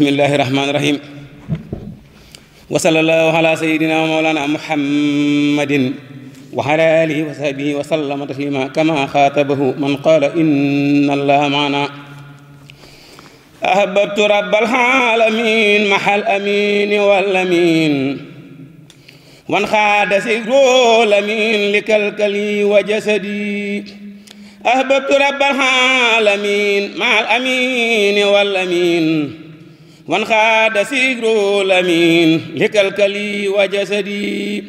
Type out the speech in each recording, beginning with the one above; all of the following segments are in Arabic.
بسم الله الرحمن الرحيم وصلى الله على سيدنا ومولانا محمد وعلى آله وصحبه وسلم تسليما كما خاطبه من قال إن الله معنا أحببت رب العالمين مع الأمين والأمين وانخاد سكر الأمين لكلكلي وجسدي أحببت رب العالمين مع الأمين والأمين وانخاد سجر الأمين لكلكلي وجسدي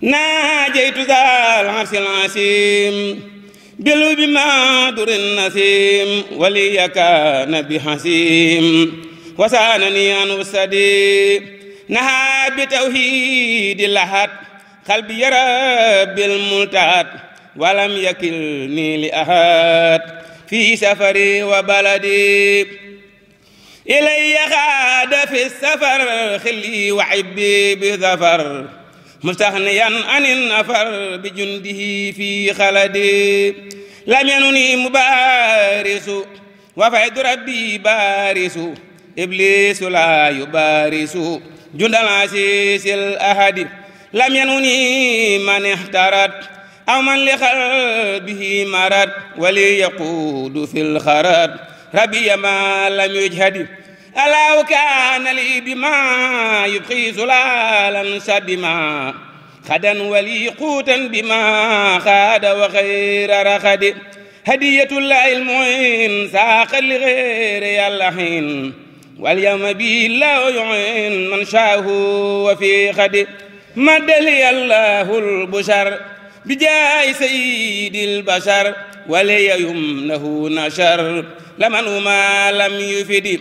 ناجيت ذا العرش العسيم بلو بما دور النسيم ولي كان بحسيم وسانني عن وسدي نهى بتوحيد اللحد قلبي رب الملتات ولم يكلني لأحد في سفري وبلدي إلي غاد في السفر خلي وحبي بظفر مستغنيا عن النفر بجنده في خلدي لم ينني مبارس وفيد ربي بارس إبليس لا يبارس جند العزيز الأحد لم ينني من احترد أو من لقلبه مرض وليقود في الخرد ربي ما لم يجهد ألا وكان لي بما يبقي زلالا سبما خدا ولي قوتا بما خاد وخير رخد هدية الله المعين ساق لغير اللحين واليوم به الله يعين من شاه وفي خد مد لي الله البشر بجاه سيد البشر ولي يمنه نشر لمن ما لم يفد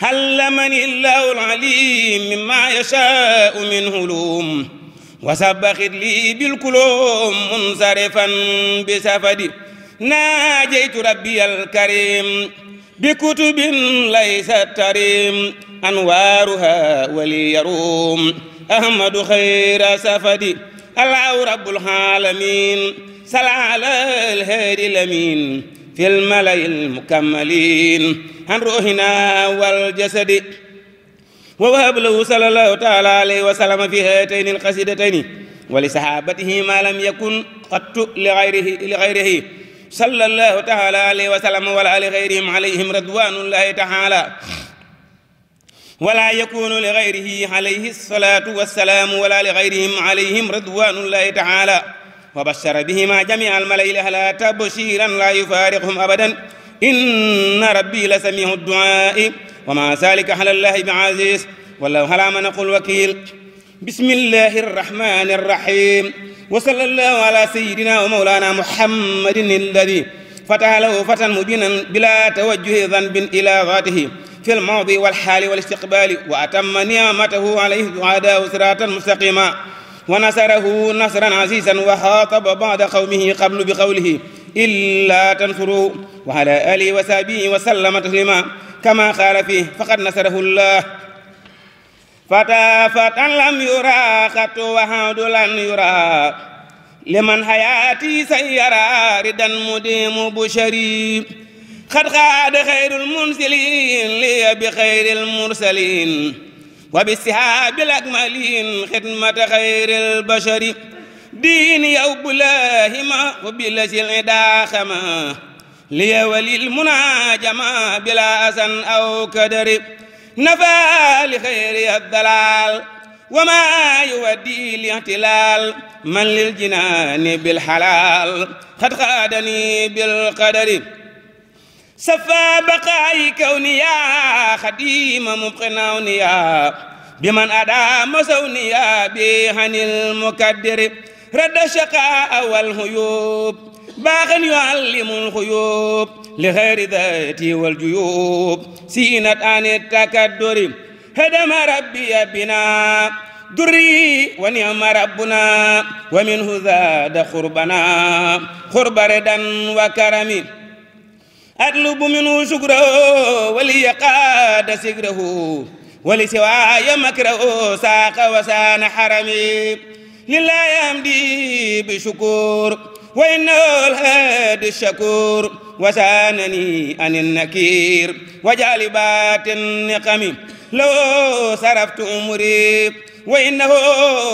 هل لمن الله العليم مما يشاء من هلوم وسبخ لي بالكلوم منصرفا بسفد ناجيت ربي الكريم بكتب ليست تريم أنوارها ولي يروم أحمد خير سفدي الله رب العالمين سل على الهادي الأمين في الملأ المكملين عن روحنا والجسد ووهب له صلى الله تعالى عليه وسلم في هاتين القصيدتين ولصحابته ما لم يكن قط لغيره لغيره صلى الله تعالى عليه وسلم ولا لغيرهم عليهم رضوان الله تعالى ولا يكون لغيره عليه الصلاة والسلام ولا لغيرهم عليهم رضوان الله تعالى وبشر بهما جميع الملأ الأهلا تبشيرا لا يفارقهم أبدا إن ربي لسميع الدعاء وما ذلك على الله بعزيز والله على من نقول وكيل بسم الله الرحمن الرحيم وصلى الله على سيدنا ومولانا محمد الذي فتح له فتى مبينا بلا توجه ذنب إلى ذاته في الماضي والحال والاستقبال وأتم نعمته عليه وعداه صراطا مستقيما ونصره نصرا عزيزا وخاطب بعض قومه قبل بقوله إلا تنصروا وعلى آله وصحبه وسلم تسليما كما قال فيه فقد نصره الله فتافتا لم يرى قط وهاد لن يرى لمن حياتي سيرى ردا مديم بشري قد خاد خير المنزلين لي بخير المرسلين وبسحاب الأكملين خدمة خير البشر دين يا بلاهما وبلس الداخما لي المناجمة بلا أسن أو كدر نفى لخير الضلال وما يودي الاعتلال من للجنان بالحلال قد خادني بالقدر سفى بقائي كونيا خديم مبقناونيا بمن أدام سوني أبي عن المكدر رد الشقاء والهيوب باغ يعلم الخيوب لغير ذاتي والجيوب سينت عن التكدر هدم ربي بنا دري ونعم ربنا ومنه زاد خربنا خرب ردا وكرم أطلب منه شكره وليقاد سكره ولسواي مكره ساق وسان حرمي لله يمدي بشكور وإنه الهد الشكور وسانني عن النكير وجالبات النقم لو صرفت أمري وإنه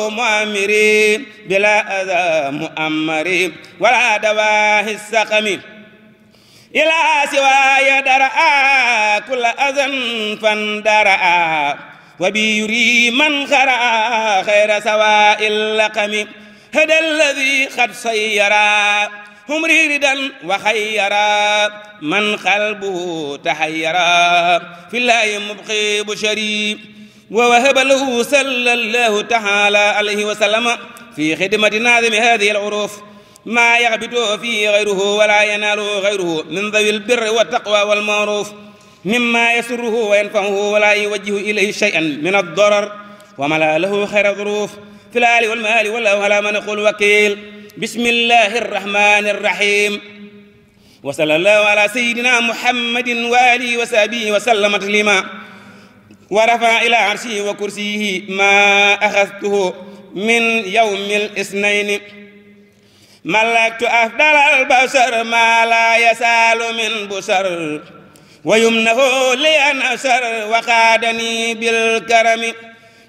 مؤمري بلا أذى مؤمري ولا دواه السقمي إلى سواي درعا كل أذن فاندرعا وبيري من خرعا خير سواء اللقم هدى الذي قد سيرا هم ريردا وخيرا من قلبه تحيرا في الله مبقي بشري ووهب له صلى الله تعالى عليه وسلم في خدمة ناظم هذه العروف ما يغبطه فيه غيره ولا يناله غيره من ذوي البر والتقوى والمعروف مما يسره وينفعه ولا يوجه إليه شيئا من الضرر وملا له خير ظروف في الآل والمال والله على من يقول وكيل بسم الله الرحمن الرحيم وصلى الله على سيدنا محمد وآله وصحبه وسلم تسليما ورفع إلى عرشه وكرسيه ما أخذته من يوم الاثنين ملكت أفضل البشر ما لا يسال من بشر ويمنه لي أسر وقادني بالكرم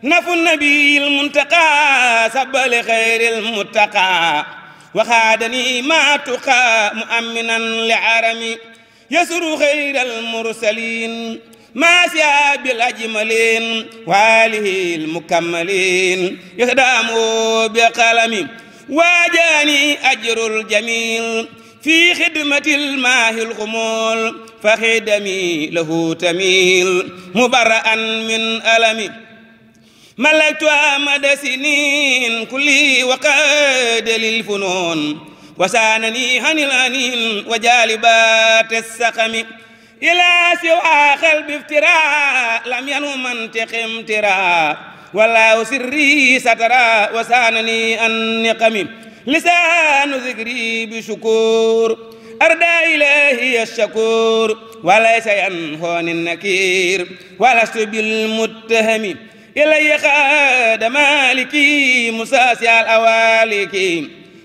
نف النبي المنتقى سب لخير المتقى وخادني ما تقى مؤمنا لعرمي يسر خير المرسلين ما سيا بالأجملين وآله المكملين يخدم بقلمي واجاني أجر الجميل في خدمة الماه الغمول فخدمي له تميل مبرأ من ألمي ملكت أمد سنين كلي وقاد للفنون وسانني هني الأنين وجالبات السقم إلى سوى قلب افتراء لم ينم منطق امتراء والله سري سترى وسانني النقم لسان ذكري بشكور أردى إلهي الشكور وليس ينهون النكير ولست بالمتهم إلي خاد مالكي مساسي الأوالك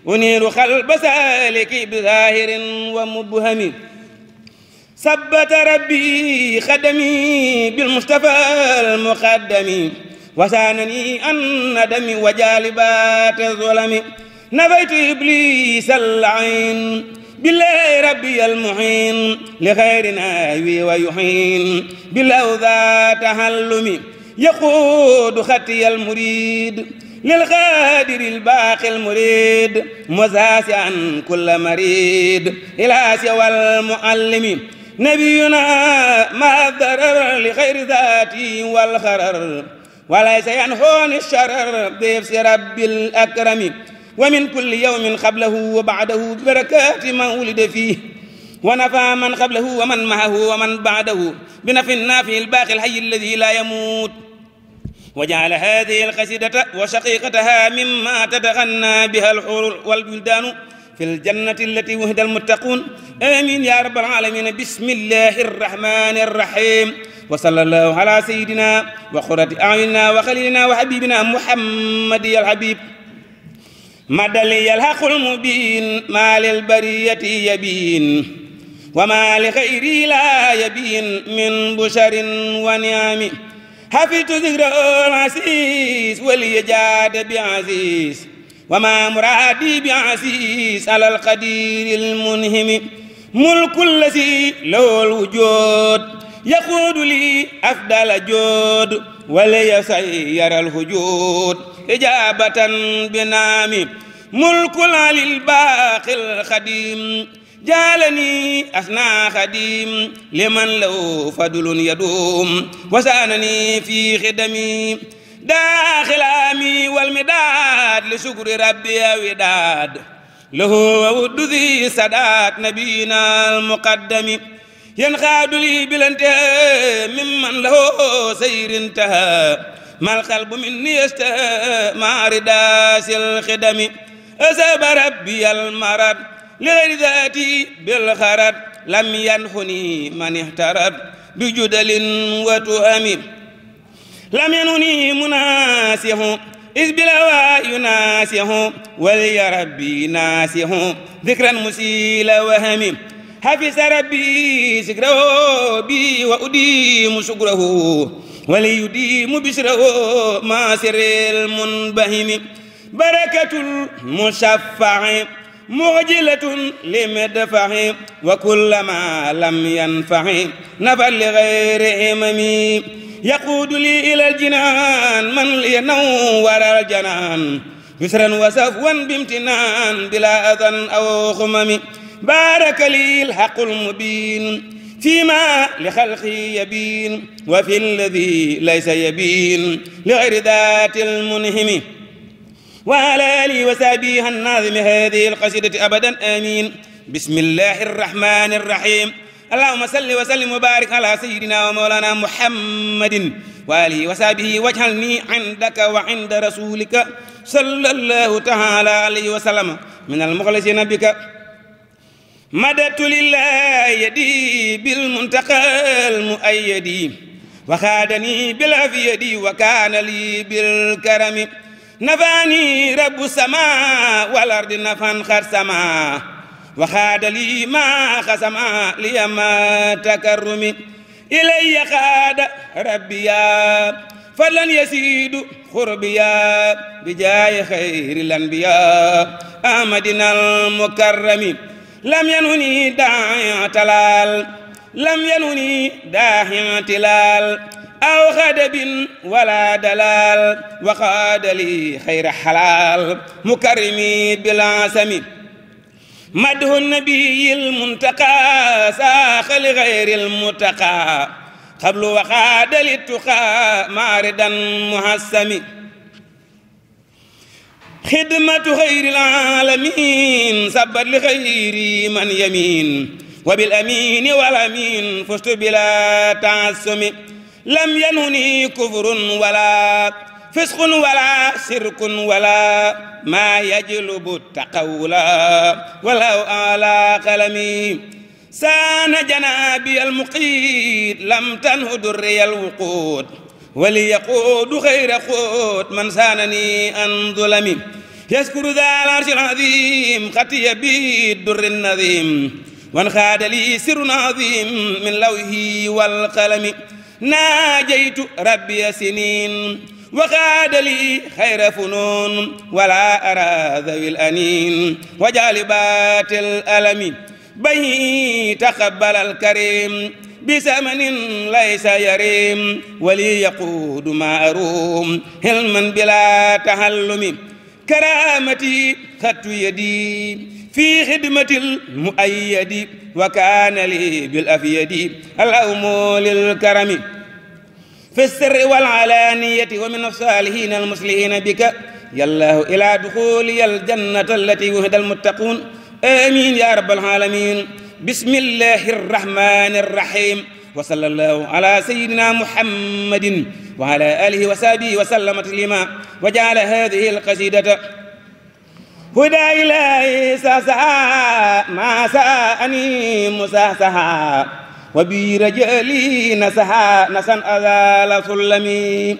أنير خلب سالك بظاهر ومبهم ثبت ربي خدمي بالمصطفى المقدم وسانني أن ندم وجالبات الظلم نفيت إبليس اللعين بالله ربي المعين لخيرنا ناوي ويحين بالله ذات تهلمي يقود خطي المريد للغادر الباقي المريد مزاسعا كل مريد إلى سوى المعلم نبينا ما الضرر لخير ذاتي والخرر وليس ينحو عن الشرر ضيف رب الأكرم ومن كل يوم قبله وبعده ببركات ما ولد فيه ونفى من قبله ومن معه ومن بعده بنفي النافي الباقي الحي الذي لا يموت وجعل هذه القصيدة وشقيقتها مما تتغنى بها الحور والبلدان في الجنة التي وهد المتقون آمين يا رب العالمين بسم الله الرحمن الرحيم وصلى الله على سيدنا وقرة أعيننا وخليلنا وحبيبنا محمد يا الحبيب ما لي الحق المبين ما للبرية يبين وما لخيري لا يبين من بشر ونعم حفظت ذكر العزيز وليجاد بعزيز وما مرادي بعزيز على القدير المنهم ملك الذي له الوجود يقود لي أفضل جود وليسير الهجود إجابة بنامي ملك للباقي الخديم جعلني أثناء خديم لمن له فضل يدوم وسانني في خدمي داخل آمي والمداد لشكر ربي وداد له ود ذي سادات نبينا المقدم ينقاد لي بالانتهاء ممن له سير انتهى ما القلب مني يشتهى مع رداس الخدم أساب ربي المرض لغير ذاتي بالخرد لم ينحني من احترد بجدل وتؤم لم ينهني مناسه إذ بلوى يناسه ولي ربي ناسه ذكرا مسيل وهمي حفظ ربي ذكره بي وأديم شكره وليديم بشره ما سر المنبهم بركة المشفع مغجلة لمدفع وكل ما لم ينفع نفع لغير هممي يقود لي إلى الجنان من لينور الجنان يسرا وسفوا بامتنان بلا أذى أو خمم بارك لي الحق المبين فيما لخلقه يبين وفي الذي ليس يبين لغير ذات المنهم وعلى آله وسابيها الناظم هذه القصيدة أبدا آمين بسم الله الرحمن الرحيم اللهم صل وسلم وبارك على سيدنا ومولانا محمد وآله وصحبه واجعلني عندك وعند رسولك صلى الله تعالى عليه وسلم من المخلصين بك مدت لله يدي بالمنتقى المؤيد وخادني بالعفيد وكان لي بالكرم نفاني رب السماء والأرض نفا خرسما وخاد لي ما خسما لي ما تكرم إلي خاد ربي فلن يسيد خربيا بجاي خير الأنبياء آمدنا المكرمين لم ينوني داعي تلال لم ينوني داعي تلال أو غدب ولا دلال وقاد لي خير حلال مكرمي بالعسم مده النبي المنتقى ساخ لغير المتقى قبل وقاد للتقى ماردا مهسمي خدمة خير العالمين سبت لخير من يمين وبالأمين والأمين فشت بلا تعسم لم ينهني كفر ولا فسق ولا شرك ولا ما يجلب التقول ولو على قلمي سان جنابي المقيد لم تنهد الري الوقود وليقود خير قوت من سانني أن ظلمي يذكر ذا العرش العظيم خطي بالدر النظيم النظيم وانخاد لي سر عظيم من لوه والقلم ناجيت ربي سنين وخاد لي خير فنون ولا أرى ذوي الأنين وجالبات الألم به تقبل الكريم بثمن ليس يريم ولي يقود ما أروم هلما بلا تهلم كرامتي خط يدي في خدمة المؤيد وكان لي بالأفيد الأوم للكرم في السر والعلانية ومن الصالحين المصلحين بك يا الله إلى دخولي الجنة التي وهد المتقون آمين يا رب العالمين بسم الله الرحمن الرحيم وصلى الله على سيدنا محمد وعلى آله وصحبه وسلم تسليما وجعل هذه القصيدة هدى إلهي ساسها ما سأني مساسها رجالي نسها نسا أزال سلمي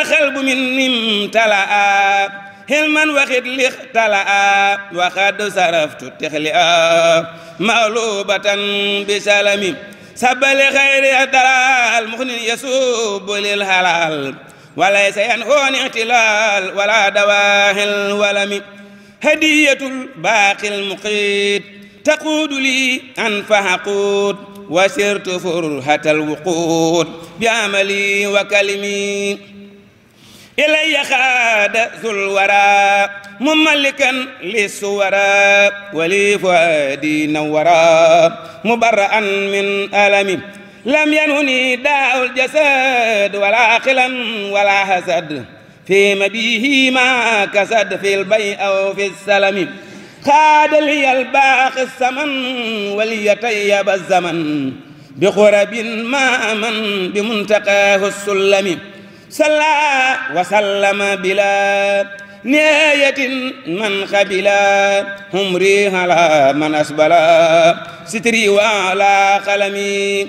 الخلب مني امتلأ وخد لي لاختلعا وقد صرفت تخلي مغلوبة بسلامي سب لخير الدلال المخنن يسوب للهلال وليس ينهون اعتلال ولا دواهي الولم هدية الباقي المقيت تقود لي أنفه حقود وسرت فرهة الوقود بعملي وكلمي إلي خاد ذو الورى مملكا للسورى ولي فؤادي نورا مبرأ من ألمي لم ينهني داء الجسد ولا خلا ولا حسد في مبيه ما كسد في البيع أو في السلم خاد لي الباخ السمن وليتيب الزمن بخرب ما من بمنتقاه السلم صلى وسلم بلا نهاية من خبلا هم ريح على من أسبلا ستري وعلى قلمي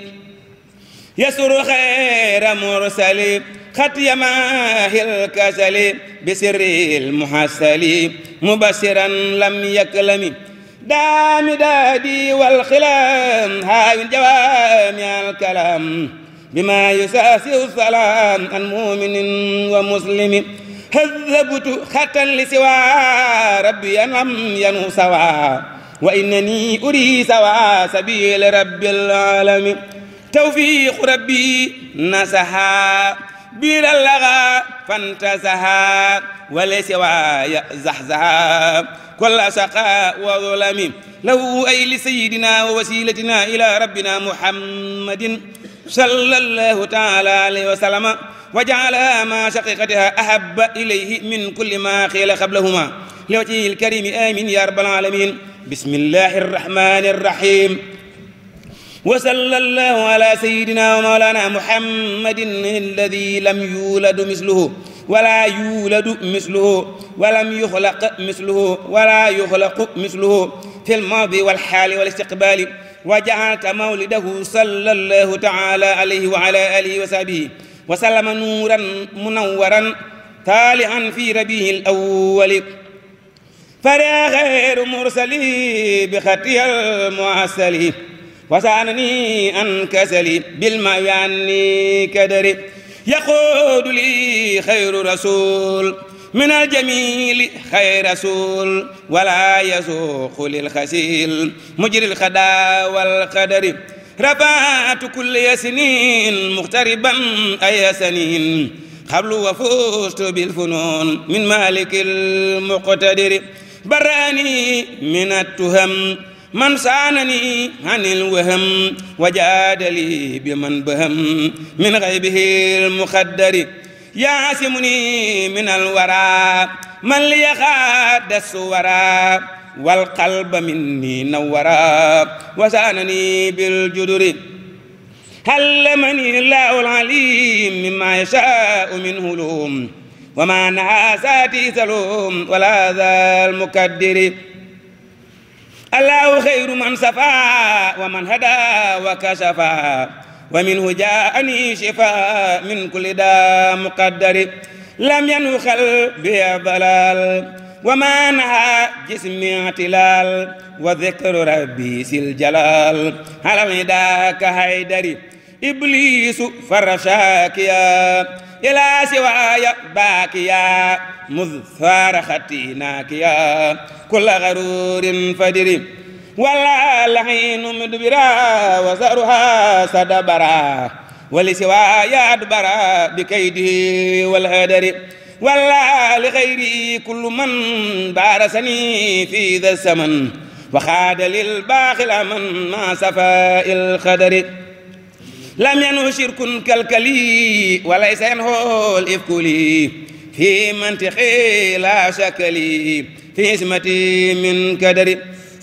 يسر خير مرسل ختي ماه الكسل بسر المحسل مبصرا لم يكلم دام دادي والخلام هاي جوامع الكلام بما يساسه السلام عن مؤمن ومسلم هذبت خطا لسوى ربي لم ينو سوى وإنني أري سوى سبيل رب العالمين توفيق ربي نسها بلا اللغى فانتزها ولسواي زحزها كل شقاء وظلم له أي لسيدنا ووسيلتنا إلى ربنا محمد صلى الله تعالى عليه وسلم وجعلها ما شقيقتها أحب إليه من كل ما خيل قبلهما لوجهه الكريم آمين يا رب العالمين بسم الله الرحمن الرحيم وصلى الله على سيدنا ومولانا محمد الذي لم يولد مثله ولا يولد مثله ولم يخلق مثله ولا يخلق مثله في الماضي والحال والاستقبال وجعلت مولده صلى الله تعالى عليه وعلى آله وصحبه وسلم نورا منورا طالعا في ربيه الأول فرا غير مرسلي بخطي المعسلي وسألني أن كسلي بالماء عني كدري يقود لي خير رسول من الجميل خير رسول ولا يسوق للخسيل مجري الخدا والقدر رفعت كل سنين مغتربا أي سنين قبل وفوزت بالفنون من مالك المقتدر براني من التهم من سانني عن الوهم وجاد لي بمن بهم من غيبه المخدر يعصمني من الورى من لي غاد السورى والقلب مني نورى وسانني بالجدر هلمني الله العليم مما يشاء منه لوم وما نهى ساتي سلوم ولا ذا المكدر الله خير من صفى ومن هدى وكشفى ومنه جاءني شفاء من كل داء مقدر لم ينخل بها بلال وما نهى جسمي اعتلال وذكر ربي سي الجلال على الهدى هيدري إبليس فرشاكيا إلى سواي باكيا مذ فارختي ناكيا كل غرور فدري ولا لحين مدبرا وزرها سدبرا ولسواي أدبرا بكيده والهدر ولا لغيري كل من بارسني في ذا الزمن وخاد للباخل من ما سفاء الخدر لم ينه شرك كالكلي وليس ينهو الإفكلي في منطقي لا شكلي في اسمتي من كدري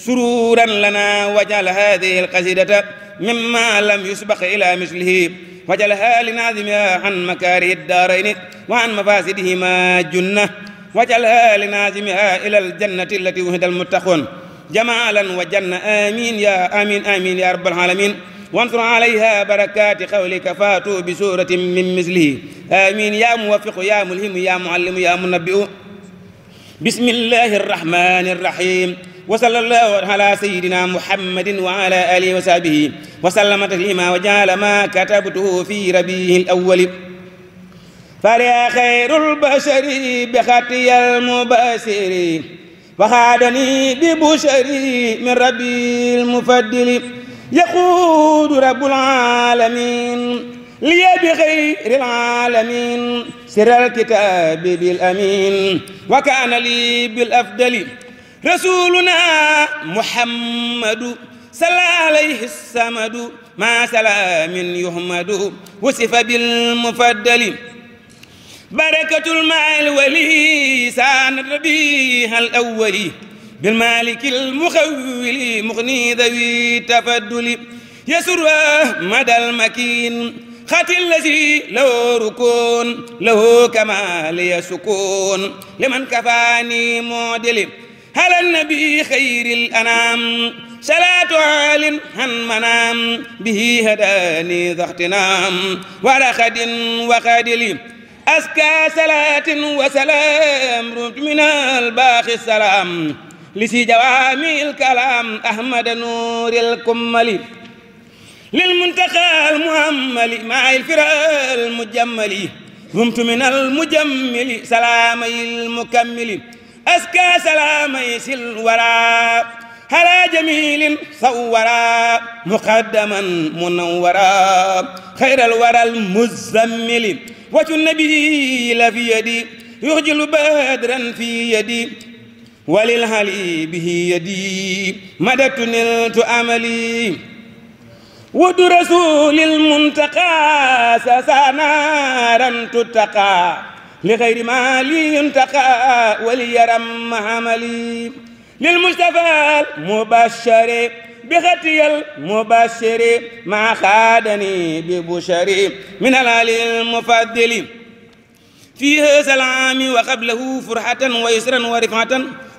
سرورا لنا واجعل هذه القصيدة مما لم يسبق إلى مثله واجعلها لناظمها عن مكاره الدارين وعن مفاسدهما جنة واجعلها لناظمها إلى الجنة التي وهد المتقون جمالا وجنة آمين يا آمين آمين يا رب العالمين وانصر عليها بركات قولك فاتوا بسورة من مثله آمين يا موفق يا ملهم يا معلم يا منبئ بسم الله الرحمن الرحيم وصلى الله على سيدنا محمد وعلى آله وصحبه وسلم تسليما وجعل ما كتبته في ربيه الأول فليا خير البشر بخطي المباشر وخادني ببشري من ربي المفضل يقود رب العالمين لي بخير العالمين سر الكتاب بالأمين وكان لي بالأفضل رسولنا محمد صلى عليه الصمد ما سلام يحمد وصف بالمفضل بركة المال ولي سان ربيها الأول بالمالك المخول مغني ذوي تفضل يسر مدى المكين خاتي الذي له ركون له كمال يسكون لمن كفاني معدل على النبي خير الأنام صلاة عال عن منام به هداني ذا احتنام ورخد وخادلي أزكى صلاة وسلام رج من الباخ السلام لسي جوامي الكلام أحمد نور الكملي للمنتقى المهملي مع الفراء المجملي قمت من المجمل سلامي المكملي سلام يسل وراء هلا جميل صورا مقدما منورا خير الورى المزمل وجه النبي في يدي يخجل بدرا في يدي وللهلي به يدي مددت نلت أملي ود رسول المنتقى سسا نارا تتقى لغير مالي ينتقى وليرم عملي للمصطفى المبشر بختي المبشر ما خادني ببشري من العلي المفضل فيه سلام وقبله فرحة ويسرا ورفعة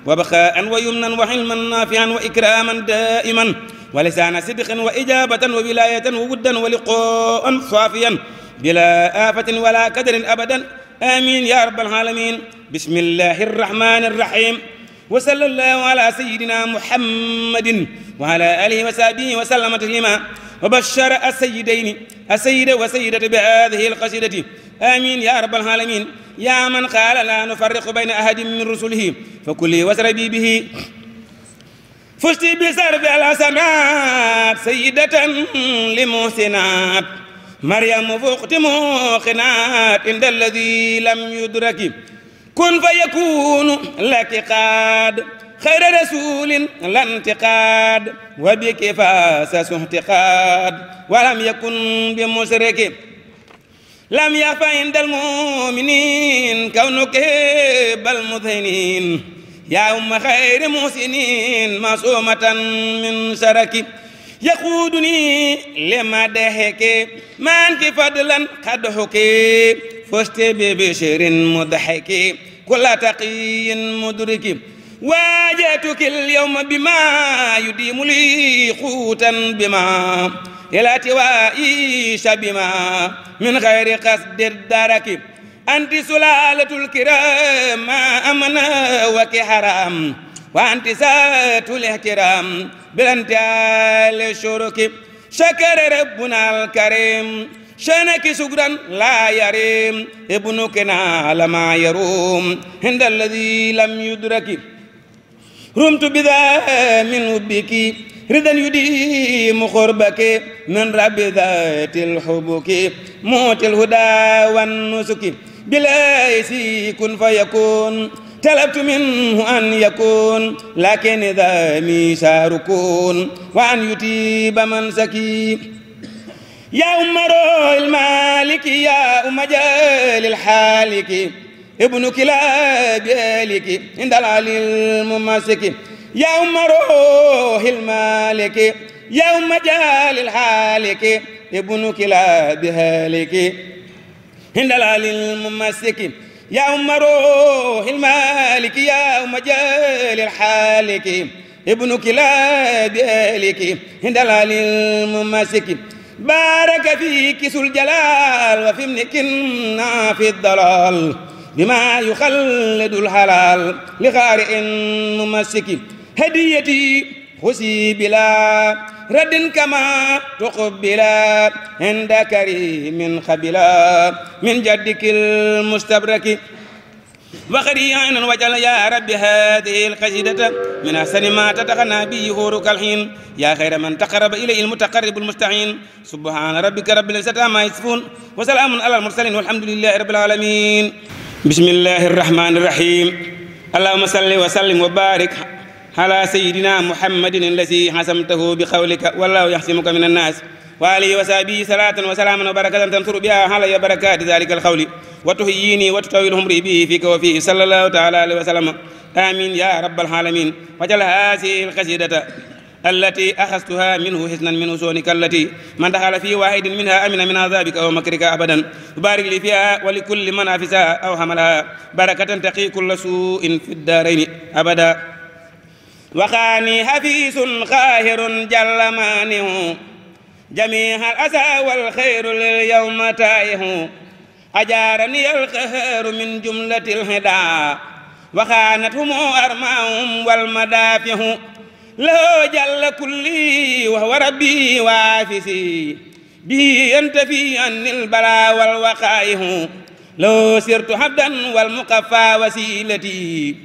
وبخاء ويمنا وحلما نافعا وإكراما دائما ولسان صدق وإجابة وولاية وودا ولقاء صافيا بلا آفة ولا كدر أبدا آمين يا رب العالمين بسم الله الرحمن الرحيم وصلى الله على سيدنا محمد وعلى آله وصحبه وسلم تسليما وبشر السيدين السيدة وسيدة بهذه القصيدة آمين يا رب العالمين يا من قال لا نفرق بين أحد من رسله فكلي واشربي به فشتي بسرف الحسنات سيدة لمحسنات مريم فوقت قنات عند الذي لم يدرك كن فيكون لك قاد خير رسول لا انتقاد وبك فاسس اعتقاد ولم يكن بمشرك لم يخف عند المؤمنين كونك بالمذنين يا أم خير محسنين معصومة من شرك يقودني لما لمدحك مانك فضلا قدحك فست ببشر مضحك كل تقي مدرك واجهتك اليوم بما يديم لي قوتا بما إلى توائيش بما من غير قصد الدرك أنت سلالة الكرام ما أمنا وكحرام وأنت ذات الإحترام آل شرك شكر ربنا الكريم شانك شكرا لا يريم ابنكنا لما يروم عند الذي لم يدرك رمت بذا من وبك رضا يديم خربك من رب ذات الحبك موت الهدى والنسك بلا يسيكن فيكون طلبت منه أن يكون لكن إذا ساركون وأن يتيب من سكي يا أمر المالك يا أم جال الحالك ابن كلاب يالك عند العلي الممسك يا أم روح المالك يا أم جال الحالك ابن كلاب هالك عند العلي الممسك يا أم روح المالك يا أم جال الحالك ابن كلاب ذلك عند الممسك بارك فيك سو الجلال وفي ابنك في الضلال بما يخلد الحلال لخارئ ممسك هديتي أسيبلا رد كما تقبلا عند كريم خبلا من جدك المستبرك وخريانا وجل يا رب هذه القصيدة من أحسن ما تتغنى به هورك الحين يا خير من تقرب إليه المتقرب المستعين سبحان ربك رب العزة ما يصفون وسلام على المرسلين والحمد لله رب العالمين بسم الله الرحمن الرحيم اللهم صل وسلم وبارك على سيدنا محمد الذي حسمته بقولك والله يحسمك من الناس وعلي وسابي صلاة وسلاما وبركة تنصر بها علي بركات ذلك القول وتهييني وتطول عمري به فيك وفيه صلى الله تعالى عليه وسلم آمين يا رب العالمين وجل هذه القصيدة التي أخذتها منه حسنا من أسونك التي من دخل في واحد منها أمن من عذابك أو مكرك أبدا بارك لي فيها ولكل من أفسها أو حملها بركة تقي كل سوء في الدارين أبدا وخاني حفيس قاهر جل مانه جميع الأسى والخير لليوم تائه أجارني القهر من جملة الهدى وخانتهم أرماهم والمدافع له جل كلي وهو ربي وافسي به ينتفي عن البلا والوقائه لو سرت حبدا والمقفى وسيلتي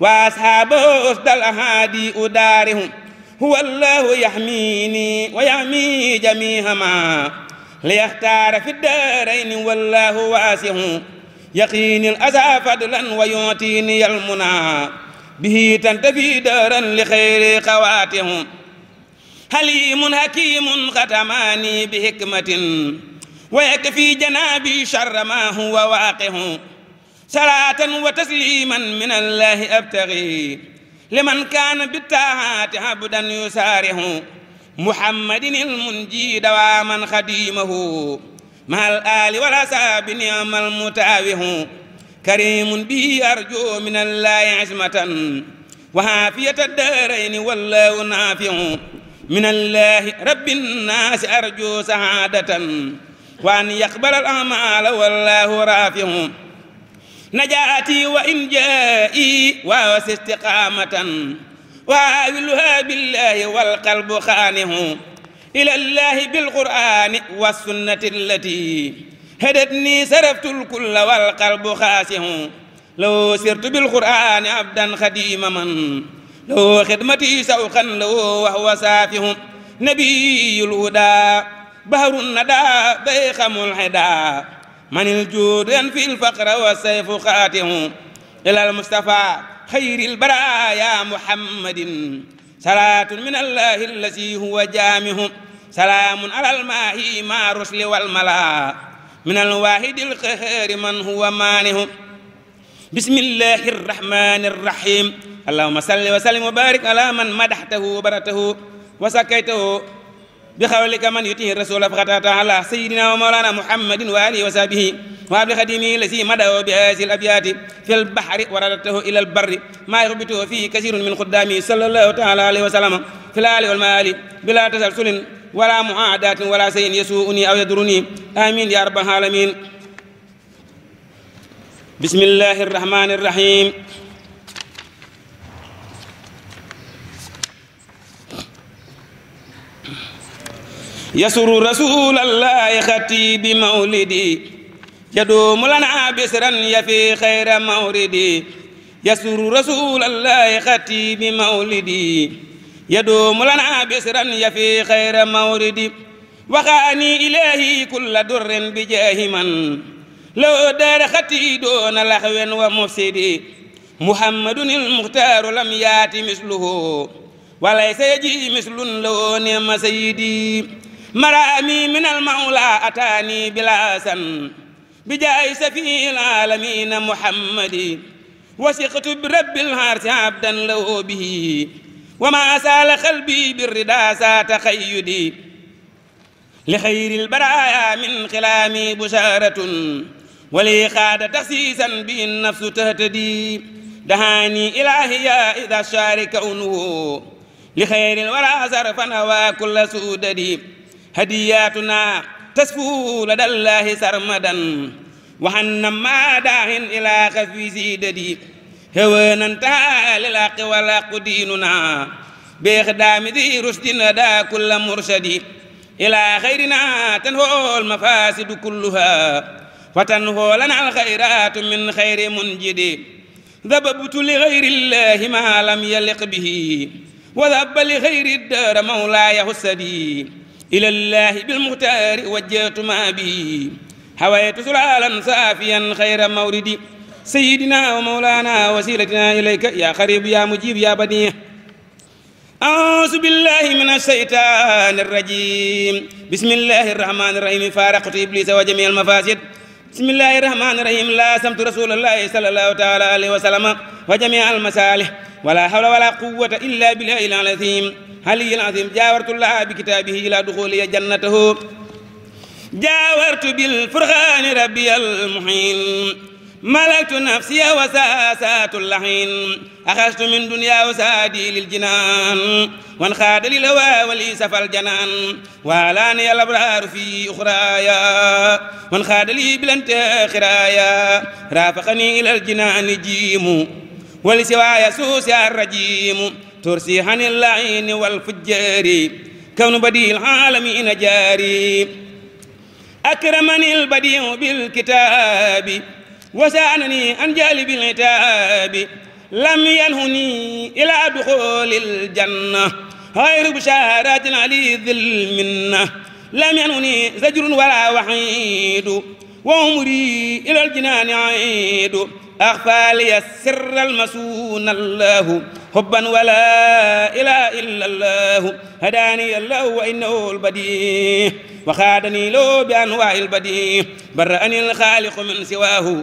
وأصحابه أسد الأهادي أدارهم هو الله يحميني ويحمي جميعهما ليختار في الدارين والله واسع يقيني الأسى فضلا ويعطيني المنى به تنتفي دارا لخير خواتهم حليم حكيم ختماني بحكمة ويكفي جنابي شر ما هو واقع صلاة وتسليما من الله أبتغي لمن كان بالطاعات عبدا يساره محمد المنجي دواما خديمه مع الآل والأصحاب نعم المتاوه كريم به أرجو من الله عزمة وعافية الدارين والله نافع من الله رب الناس أرجو سعادة وأن يقبل الأعمال والله رافع نجاتي وإن جائي واوس استقامة وآولها بالله والقلب خانه إلى الله بالقرآن والسنة التي هدتني سرفت الكل والقلب خاسه لو سرت بالقرآن عبدا خديما من لو خدمتي سوقا لو وهو سافه نبي الهدى بهر الندى بيخم الحدى من الجود ينفي الفقر والسيف خاتم إلى المصطفى خير البرايا محمد صلاة من الله الذي هو جامه سلام على الماهي ما رسل والملا من الواحد الخير من هو مانه بسم الله الرحمن الرحيم اللهم صل وسلم وبارك على من مدحته وبرته وسكيته بقولك من يطيع الرسول فقط تعالى على سيدنا ومولانا محمد وآله وصحبه وابل خديمه الذي مدعو بهذه الأبيات في البحر وردته إلى البر ما يربطه فيه كثير من خدامه صلى الله تعالى عليه وسلم في الآل والمال بلا تسلسل ولا معاداة ولا سيء يسوءني أو يدرني آمين يا رب العالمين بسم الله الرحمن الرحيم يسر رسول الله خطيب مولدي يدوم لنا بسرا يفي خير موردي يسر رسول الله خطيب مولدي يدوم لنا بسرا يفي خير موردي وخاني إليه كل در بجاه من لو دار خطي دون لهو ومفسد محمد المختار لم يات مثله وليس يجي مثل له نعم سيدي مرامي من المولى أتاني بلا بجاي سفي العالمين محمد وسقت برب الهارس عبدا له به وما سال قلبي بالرضا سات خيدي لخير البرايا من خلامي بشارة ولي خاد تخسيسا به النفس تهتدي دهاني إلهي إذا شارك كونه لخير الورى زرفا وكل سوددي هدياتنا تسفو لدى الله سرمدا وهن ما داهن إلى خفي زيددي هوانا تعالى الأق ولا قديننا بإخدام ذي رشدنا دا كل مرشد إلى خيرنا تنهو المفاسد كلها فتنهو لنا الخيرات من خير منجد ذببت لغير الله ما لم يلق به وذب لغير الدار مولاي حسدي إلى الله بالمختار وجهت ما بي هويت سلالا صافيا خير موردي سيدنا ومولانا وسيلتنا إليك يا خريب يا مجيب يا بني أعوذ بالله من الشيطان الرجيم بسم الله الرحمن الرحيم فارقت إبليس وجميع المفاسد بسم الله الرحمن الرحيم لا سمت رسول الله صلى الله تعالى عليه وسلم وجميع المصالح ولا حول ولا قوة إلا بالله العظيم علي العظيم جاورت الله بكتابه إلى دخولي جنته جاورت بالفرقان ربي المحيل ملكت نفسي وساسات اللحين أخذت من دنيا وسادي للجنان وانخاد للهوى ولي فالجنان والاني الأبرار في أخرايا وانخاد لي بالانتخرايا رافقني إلى الجنان جيم ولسواي سوسيا الرجيم ترسي عن اللعين والفجار كون بديع العالمين جاري أكرمني البديع بالكتاب وسأنني أن جالب العتاب لم ينهني إلى دخول الجنة غير بشارات علي ذي المنة لم ينهني زجر ولا وحيد وعمري إلى الجنان عيد أخفى لي السر المسون الله حبا ولا إله إلا الله هداني الله وإنه البديع وخادني له بأنواع البديع برأني الخالق من سواه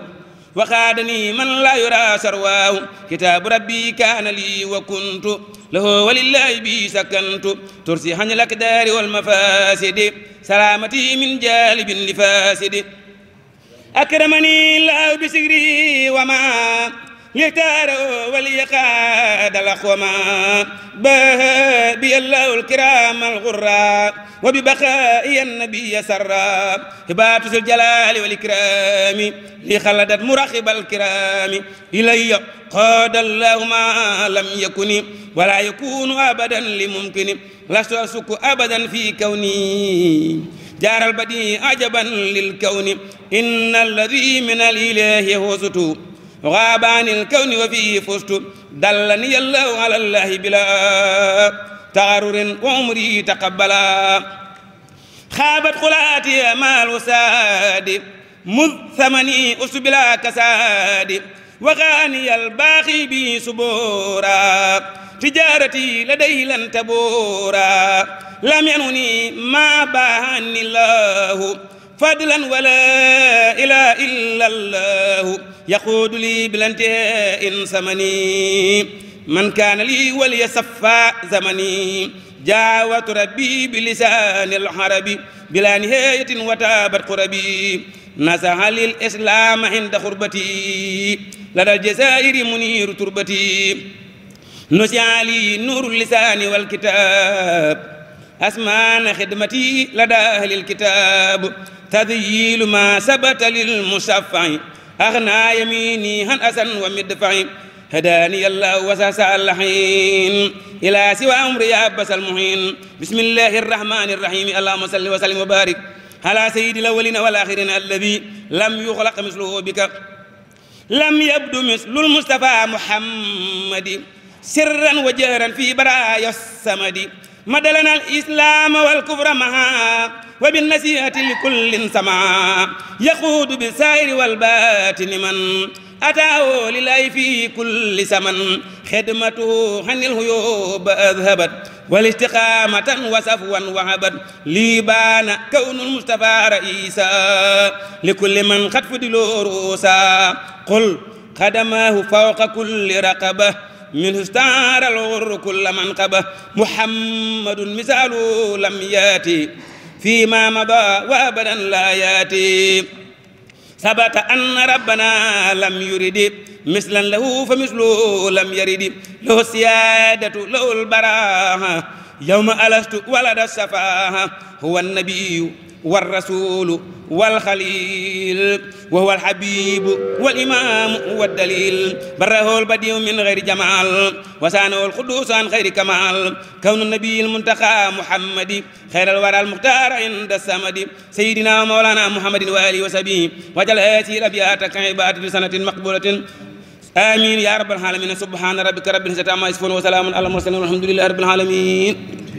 وخادني من لا يرى سرواه كتاب ربي كان لي وكنت له ولله بي سكنت ترسي حن الأكدار والمفاسد سلامتي من جالب لفاسد أكرمني الله بسجري وما لتار وليقاد الأخوما بي الله الكرام الغراء وببخائي النبي سرى هبات الجلال والإكرام لخلدت مراقب الكرام إلي قاد الله ما لم يكن ولا يكون أبدا لممكن لست أسك أبدا في كوني جار البديع عجبا للكون إن الذي من الإله وسط غاب عن الكون وفيه فزت دلني الله على الله بلا تغرر وعمري تقبلا خابت خلاتي مال وساد مذ ثمني أسبلا كساد وغاني الباخي بي سبورا تجارتي لدي لن تبورا لم ينوني ما باهني الله فضلا ولا إله إلا الله يقود لي بلا انتهاء ثمني من كان لي ولي صفى زمني جاوة ربي بلسان العربي بلا نهاية وتابت قربي نزع للإسلام عند خربتي لدى الجزائر منير تربتي نسيالي نور اللسان والكتاب أسمان خدمتي لدى أهل الكتاب تذييل ما ثبت للمشفع أغنى يميني هن أسن ومدفع هداني الله وساس اللحين إلى سوى أمري يا أبس المحين بسم الله الرحمن الرحيم اللهم صل وسلم وبارك على سيد الأولين والآخرين الذي لم يخلق مثله بك لم يبدو مثل المصطفى محمد سرا وجهرا في برايا السمد مدلنا الإسلام والكفر معا وبالنسيئة لكل سماع يخوض بالسائر والباطن من أتاه لله في كل سمن خدمته عن الهيوب أذهبت والاستقامة وصفوا وهبا لي بان كون المصطفى رئيسا لكل من قد فدلوا رؤوسا قل قدماه فوق كل رقبة منه استعار الغر كل منقبة محمد مثال لم ياتي فيما مضى وأبدا لا ياتي ثبت أن ربنا لم يرد مثلا له فمثله لم يرد له السيادة له البراهة يوم ألست ولد السفاهة هو النبي والرسول والخليل وهو الحبيب والإمام والدليل بره البديع من غير جمال وسانه القدوس عن خير كمال كون النبي المنتخى محمد خير الورى المختار عند السمد سيدنا مولانا محمد وآله وسبيه وجل هاتي الأبيات كعبات لسنة مقبولة آمين يا رب العالمين سبحان ربك رب العزة عما يصفون وسلام على المرسلين والحمد لله رب العالمين